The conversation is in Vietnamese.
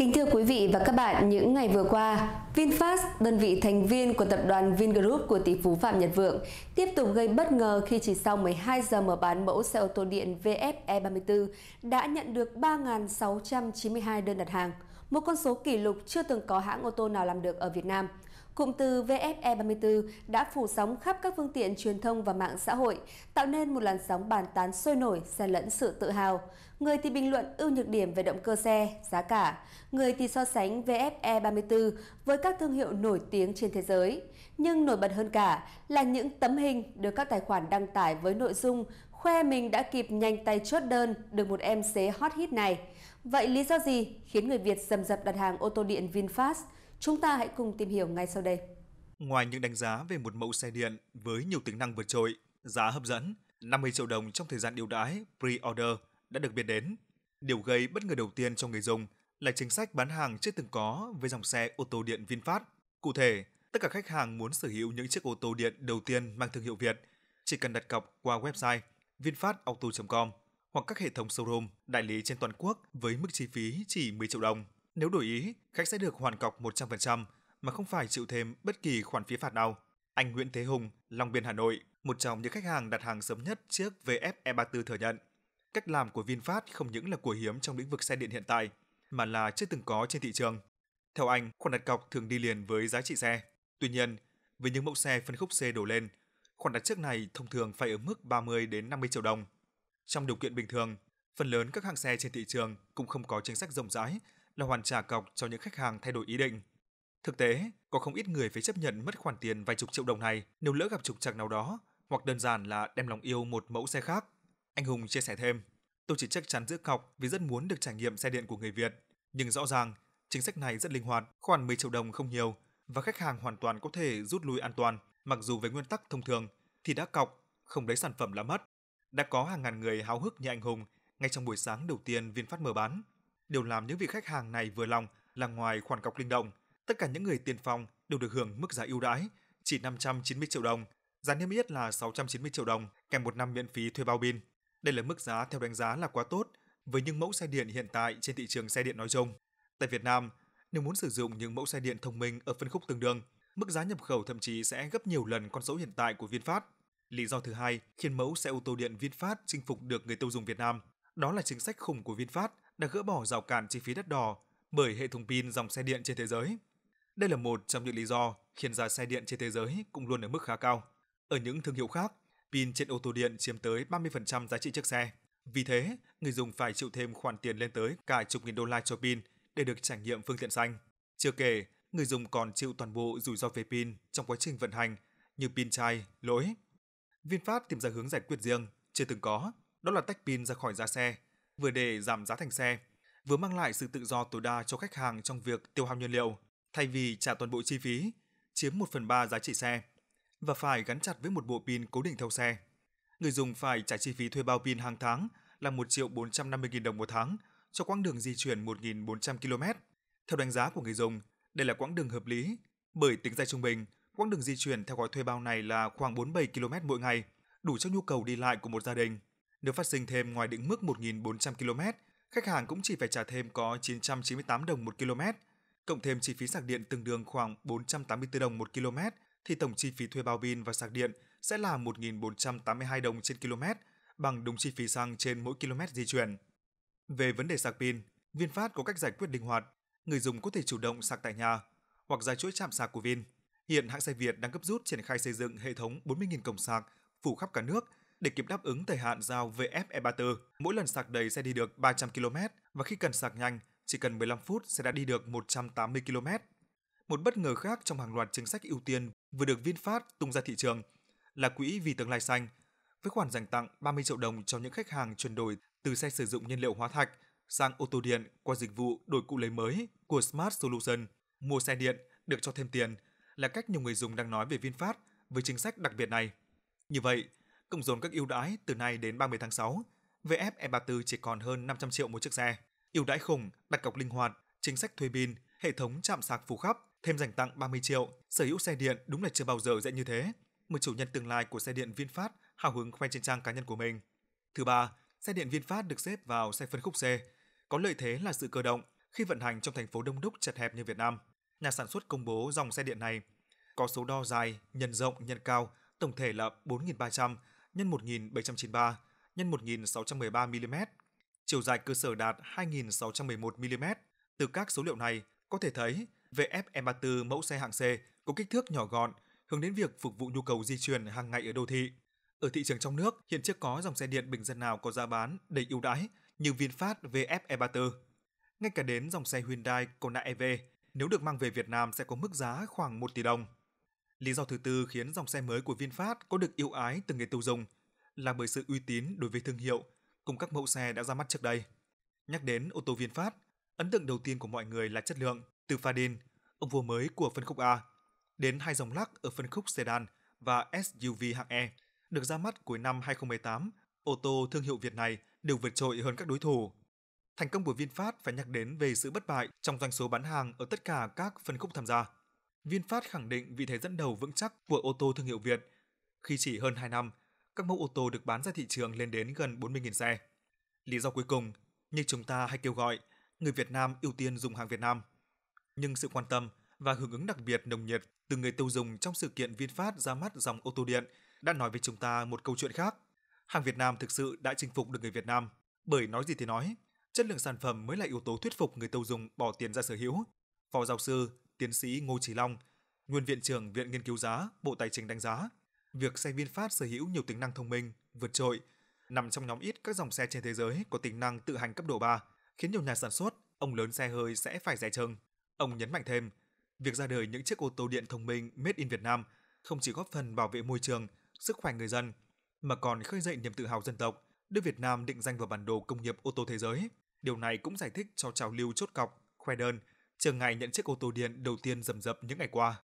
Kính thưa quý vị và các bạn, những ngày vừa qua, VinFast, đơn vị thành viên của tập đoàn Vingroup của tỷ phú Phạm Nhật Vượng, tiếp tục gây bất ngờ khi chỉ sau 12 giờ mở bán mẫu xe ô tô điện VF E34 đã nhận được 3.692 đơn đặt hàng, một con số kỷ lục chưa từng có hãng ô tô nào làm được ở Việt Nam – Cụm từ VFE34 đã phủ sóng khắp các phương tiện truyền thông và mạng xã hội, tạo nên một làn sóng bàn tán sôi nổi, xen lẫn sự tự hào. Người thì bình luận ưu nhược điểm về động cơ xe, giá cả. Người thì so sánh VFE34 với các thương hiệu nổi tiếng trên thế giới. Nhưng nổi bật hơn cả là những tấm hình được các tài khoản đăng tải với nội dung khoe mình đã kịp nhanh tay chốt đơn được một em xế hot hit này. Vậy lý do gì khiến người Việt dầm dập đặt hàng ô tô điện VinFast – Chúng ta hãy cùng tìm hiểu ngay sau đây. Ngoài những đánh giá về một mẫu xe điện với nhiều tính năng vượt trội, giá hấp dẫn, 50 triệu đồng trong thời gian ưu đãi pre-order đã được biết đến. Điều gây bất ngờ đầu tiên cho người dùng là chính sách bán hàng chưa từng có với dòng xe ô tô điện VinFast. Cụ thể, tất cả khách hàng muốn sở hữu những chiếc ô tô điện đầu tiên mang thương hiệu Việt chỉ cần đặt cọc qua website vinfastauto.com hoặc các hệ thống showroom đại lý trên toàn quốc với mức chi phí chỉ 10 triệu đồng. Nếu đổi ý, khách sẽ được hoàn cọc 100% mà không phải chịu thêm bất kỳ khoản phí phạt nào. Anh Nguyễn Thế Hùng, Long Biên Hà Nội, một trong những khách hàng đặt hàng sớm nhất chiếc VF E34 thừa nhận. Cách làm của VinFast không những là của hiếm trong lĩnh vực xe điện hiện tại, mà là chưa từng có trên thị trường. Theo anh, khoản đặt cọc thường đi liền với giá trị xe. Tuy nhiên, với những mẫu xe phân khúc C đổ lên, khoản đặt trước này thông thường phải ở mức 30 đến 50 triệu đồng. Trong điều kiện bình thường, phần lớn các hãng xe trên thị trường cũng không có chính sách rộng rãi là hoàn trả cọc cho những khách hàng thay đổi ý định. Thực tế, có không ít người phải chấp nhận mất khoản tiền vài chục triệu đồng này nếu lỡ gặp trục trặc nào đó, hoặc đơn giản là đem lòng yêu một mẫu xe khác. Anh Hùng chia sẻ thêm, tôi chỉ chắc chắn giữ cọc vì rất muốn được trải nghiệm xe điện của người Việt. Nhưng rõ ràng, chính sách này rất linh hoạt, khoản 10 triệu đồng không nhiều và khách hàng hoàn toàn có thể rút lui an toàn, mặc dù về nguyên tắc thông thường thì đã cọc, không lấy sản phẩm là mất. Đã có hàng ngàn người háo hức như anh Hùng ngay trong buổi sáng đầu tiên VinFast mở bán. Điều làm những vị khách hàng này vừa lòng là ngoài khoản cọc linh động, tất cả những người tiền phòng đều được hưởng mức giá ưu đãi, chỉ 590 triệu đồng, giá niêm yết là 690 triệu đồng, kèm một năm miễn phí thuê bao pin. Đây là mức giá theo đánh giá là quá tốt với những mẫu xe điện hiện tại trên thị trường xe điện nói chung. Tại Việt Nam, nếu muốn sử dụng những mẫu xe điện thông minh ở phân khúc tương đương, mức giá nhập khẩu thậm chí sẽ gấp nhiều lần con số hiện tại của VinFast. Lý do thứ hai khiến mẫu xe ô tô điện VinFast chinh phục được người tiêu dùng Việt Nam, đó là chính sách khủng của VinFast đã gỡ bỏ rào cản chi phí đắt đỏ bởi hệ thống pin dòng xe điện trên thế giới. Đây là một trong những lý do khiến giá xe điện trên thế giới cũng luôn ở mức khá cao. Ở những thương hiệu khác, pin trên ô tô điện chiếm tới 30% giá trị chiếc xe. Vì thế, người dùng phải chịu thêm khoản tiền lên tới cả chục nghìn đô la cho pin để được trải nghiệm phương tiện xanh. Chưa kể, người dùng còn chịu toàn bộ rủi ro về pin trong quá trình vận hành như pin chai, lỗi. VinFast tìm ra hướng giải quyết riêng chưa từng có, đó là tách pin ra khỏi giá xe vừa để giảm giá thành xe, vừa mang lại sự tự do tối đa cho khách hàng trong việc tiêu hao nhiên liệu, thay vì trả toàn bộ chi phí, chiếm 1 phần 3 giá trị xe, và phải gắn chặt với một bộ pin cố định theo xe. Người dùng phải trả chi phí thuê bao pin hàng tháng là 1 triệu 450 nghìn đồng một tháng cho quãng đường di chuyển 1.400 km. Theo đánh giá của người dùng, đây là quãng đường hợp lý, bởi tính ra trung bình, quãng đường di chuyển theo gói thuê bao này là khoảng 47 km mỗi ngày, đủ cho nhu cầu đi lại của một gia đình. Nếu phát sinh thêm ngoài định mức 1.400 km, khách hàng cũng chỉ phải trả thêm có 998 đồng một km, cộng thêm chi phí sạc điện tương đương khoảng 484 đồng một km, thì tổng chi phí thuê bao pin và sạc điện sẽ là 1.482 đồng trên km, bằng đúng chi phí xăng trên mỗi km di chuyển. Về vấn đề sạc pin, VinFast có cách giải quyết linh hoạt, người dùng có thể chủ động sạc tại nhà hoặc ra chuỗi trạm sạc của Vin. Hiện hãng xe Việt đang gấp rút triển khai xây dựng hệ thống 40.000 cổng sạc phủ khắp cả nước để kịp đáp ứng thời hạn giao VFE34. Mỗi lần sạc đầy sẽ đi được 300 km và khi cần sạc nhanh, chỉ cần 15 phút sẽ đã đi được 180 km. Một bất ngờ khác trong hàng loạt chính sách ưu tiên vừa được VinFast tung ra thị trường là quỹ vì tương lai xanh với khoản dành tặng 30 triệu đồng cho những khách hàng chuyển đổi từ xe sử dụng nhiên liệu hóa thạch sang ô tô điện qua dịch vụ đổi cụ lấy mới của Smart Solution. Mua xe điện được cho thêm tiền là cách nhiều người dùng đang nói về VinFast với chính sách đặc biệt này. Như vậy, cộng dồn các ưu đãi từ nay đến 30 tháng 6, VF E34 chỉ còn hơn 500 triệu một chiếc xe. Ưu đãi khủng, đặt cọc linh hoạt, chính sách thuê pin, hệ thống chạm sạc phủ khắp, thêm dành tặng 30 triệu, sở hữu xe điện đúng là chưa bao giờ dễ như thế. Một chủ nhân tương lai của xe điện VinFast hào hứng khoe trên trang cá nhân của mình. Thứ ba, xe điện VinFast được xếp vào xe phân khúc C, có lợi thế là sự cơ động khi vận hành trong thành phố đông đúc chật hẹp như Việt Nam. Nhà sản xuất công bố dòng xe điện này có số đo dài, nhân rộng, nhân cao, tổng thể là 4.300 nhân 1793 nhân 1613 mm. Chiều dài cơ sở đạt 2611 mm. Từ các số liệu này có thể thấy vf VFM34 mẫu xe hạng C có kích thước nhỏ gọn, hướng đến việc phục vụ nhu cầu di chuyển hàng ngày ở đô thị. Ở thị trường trong nước, hiện chưa có dòng xe điện bình dân nào có giá bán đầy ưu đãi như VinFast vf VFE34. Ngay cả đến dòng xe Hyundai Kona EV, nếu được mang về Việt Nam sẽ có mức giá khoảng 1 tỷ đồng. Lý do thứ tư khiến dòng xe mới của VinFast có được yêu ái từ người tiêu dùng là bởi sự uy tín đối với thương hiệu cùng các mẫu xe đã ra mắt trước đây. Nhắc đến ô tô VinFast, ấn tượng đầu tiên của mọi người là chất lượng, từ pha ông vua mới của phân khúc A, đến hai dòng lắc ở phân khúc sedan và SUV hạng E, được ra mắt cuối năm 2018, ô tô thương hiệu Việt này đều vượt trội hơn các đối thủ. Thành công của VinFast phải nhắc đến về sự bất bại trong doanh số bán hàng ở tất cả các phân khúc tham gia. VinFast khẳng định vị thế dẫn đầu vững chắc của ô tô thương hiệu Việt khi chỉ hơn 2 năm, các mẫu ô tô được bán ra thị trường lên đến gần 40.000 xe. Lý do cuối cùng, như chúng ta hay kêu gọi, người Việt Nam ưu tiên dùng hàng Việt Nam. Nhưng sự quan tâm và hưởng ứng đặc biệt nồng nhiệt từ người tiêu dùng trong sự kiện VinFast ra mắt dòng ô tô điện đã nói với chúng ta một câu chuyện khác. Hàng Việt Nam thực sự đã chinh phục được người Việt Nam, bởi nói gì thì nói, chất lượng sản phẩm mới là yếu tố thuyết phục người tiêu dùng bỏ tiền ra sở hữu. Phó giáo sư tiến sĩ Ngô Chí Long, nguyên viện trưởng Viện Nghiên cứu giá, Bộ Tài chính đánh giá, việc xe VinFast sở hữu nhiều tính năng thông minh, vượt trội, nằm trong nhóm ít các dòng xe trên thế giới có tính năng tự hành cấp độ 3, khiến nhiều nhà sản xuất, ông lớn xe hơi sẽ phải rẻ chừng. Ông nhấn mạnh thêm, việc ra đời những chiếc ô tô điện thông minh made in Việt Nam không chỉ góp phần bảo vệ môi trường, sức khỏe người dân, mà còn khơi dậy niềm tự hào dân tộc, đưa Việt Nam định danh vào bản đồ công nghiệp ô tô thế giới. Điều này cũng giải thích cho trào lưu chốt cọc, khoe đơn – trở ngày nhận chiếc ô tô điện đầu tiên rầm rập những ngày qua.